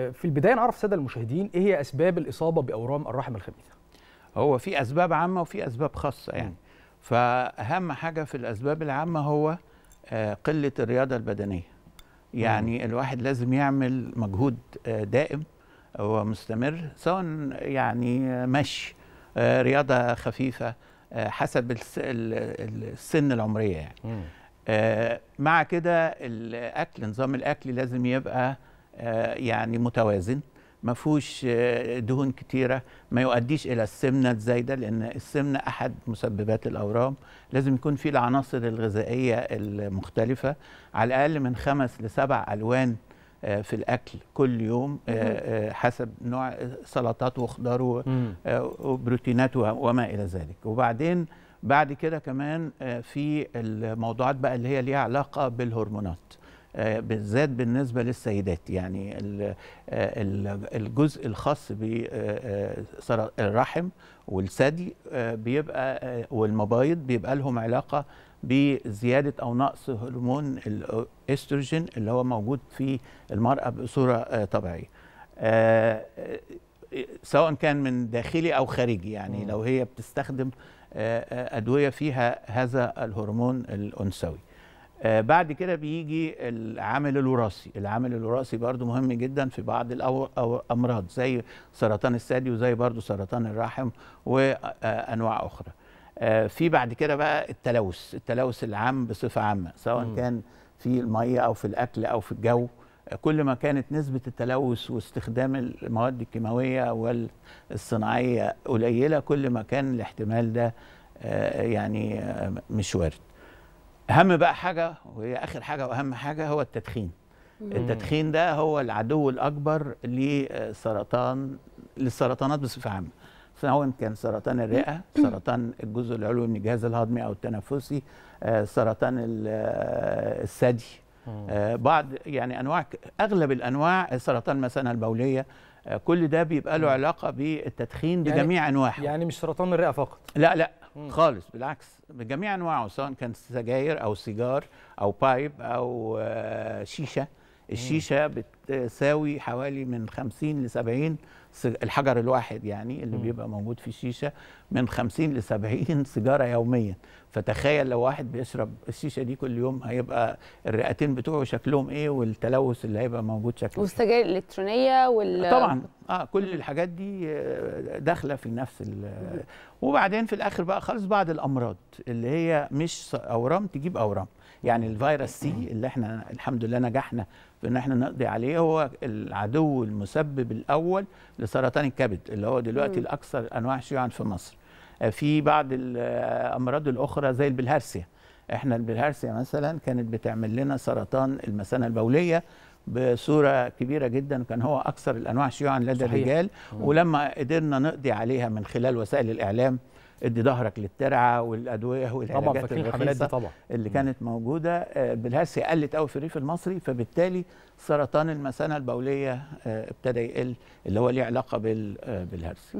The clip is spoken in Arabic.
في البدايه نعرف الساده المشاهدين ايه هي اسباب الاصابه باورام الرحم الخبيثه هو في اسباب عامه وفي اسباب خاصه يعني فاهم حاجه في الاسباب العامه هو آه، قله الرياضه البدنيه يعني الواحد لازم يعمل مجهود آه، دائم ومستمر سواء يعني مشي آه، رياضه خفيفه حسب السن العمريه يعني مع كده الاكل نظام الاكل لازم يبقى آه، يعني متوازن ما فيهوش آه، دهون كتيرة ما يؤديش إلى السمنة الزايدة لأن السمنة أحد مسببات الأورام لازم يكون في العناصر الغذائية المختلفة على الأقل من خمس لسبع ألوان آه، في الاكل كل يوم حسب نوع سلطات وخضار وبروتينات وما الى ذلك وبعدين بعد كده كمان في الموضوعات بقى اللي هي ليها علاقه بالهرمونات آه، بالذات بالنسبه للسيدات يعني آه، الجزء الخاص بالرحم آه، والثدي بيبقى والمبايض بيبقى لهم علاقه بزياده او نقص هرمون الاستروجين اللي هو موجود في المراه بصوره طبيعيه سواء كان من داخلي او خارجي يعني لو هي بتستخدم ادويه فيها هذا الهرمون الانثوي آه، بعد كده بيجي العامل الوراثي العامل الوراثي برضو مهم جدا في بعض الامراض زي سرطان الثدي وزي برضو سرطان الرحم وانواع اخرى آه، في بعد كده بقى التلوث التلوث العام بصفه عامه سواء م. كان في الميه او في الاكل او في الجو كل ما كانت نسبة التلوث واستخدام المواد الكيماوية والصناعية قليلة كل ما كان الاحتمال ده آه، يعني مش وارد اهم بقى حاجه وهي اخر حاجه واهم حاجه هو التدخين مم. التدخين ده هو العدو الاكبر لسرطان للسرطانات بصفه عامه سواء كان سرطان الرئه سرطان الجزء العلوي من الجهاز الهضمي او التنفسي آه، سرطان آه، الثدي آه، بعض يعني انواع اغلب الانواع سرطان مثلا البوليه كل ده بيبقى له علاقه بالتدخين يعني بجميع يعني انواعه يعني مش سرطان الرئه فقط لا لا مم. خالص بالعكس بجميع انواعه سواء كان سجاير او سيجار او بايب او آه، شيشه الشيشه بتساوي حوالي من 50 ل 70 الحجر الواحد يعني اللي م. بيبقى موجود في الشيشه من 50 ل 70 سيجاره يوميا فتخيل لو واحد بيشرب الشيشه دي كل يوم هيبقى الرئتين بتوعه شكلهم ايه والتلوث اللي هيبقى موجود شكله والسجاير الالكترونيه وال طبعا اه كل الحاجات دي آه، داخله في نفس ال وبعدين في الاخر بقى خالص بعض الامراض اللي هي مش اورام تجيب اورام يعني الفيروس سي اللي احنا الحمد لله نجحنا في ان احنا نقضي عليه هو العدو المسبب الاول لسرطان الكبد اللي هو دلوقتي مم. الاكثر انواع شيوعا في مصر آه، في بعض الامراض آه، الاخرى زي البلهارسيا احنا البلهارسيا مثلا كانت بتعمل لنا سرطان المثانه البوليه بصوره كبيره جدا كان هو اكثر الانواع شيوعا لدى الرجال ولما قدرنا نقضي عليها من خلال وسائل الاعلام ادي ظهرك للترعه والادويه والعلاجات طبعا الحملات دي طبعا اللي كانت موجوده آه، بالهس قلت قوي في الريف المصري فبالتالي سرطان المثانه البوليه آه، ابتدى يقل اللي هو ليه علاقه آه، بالهرس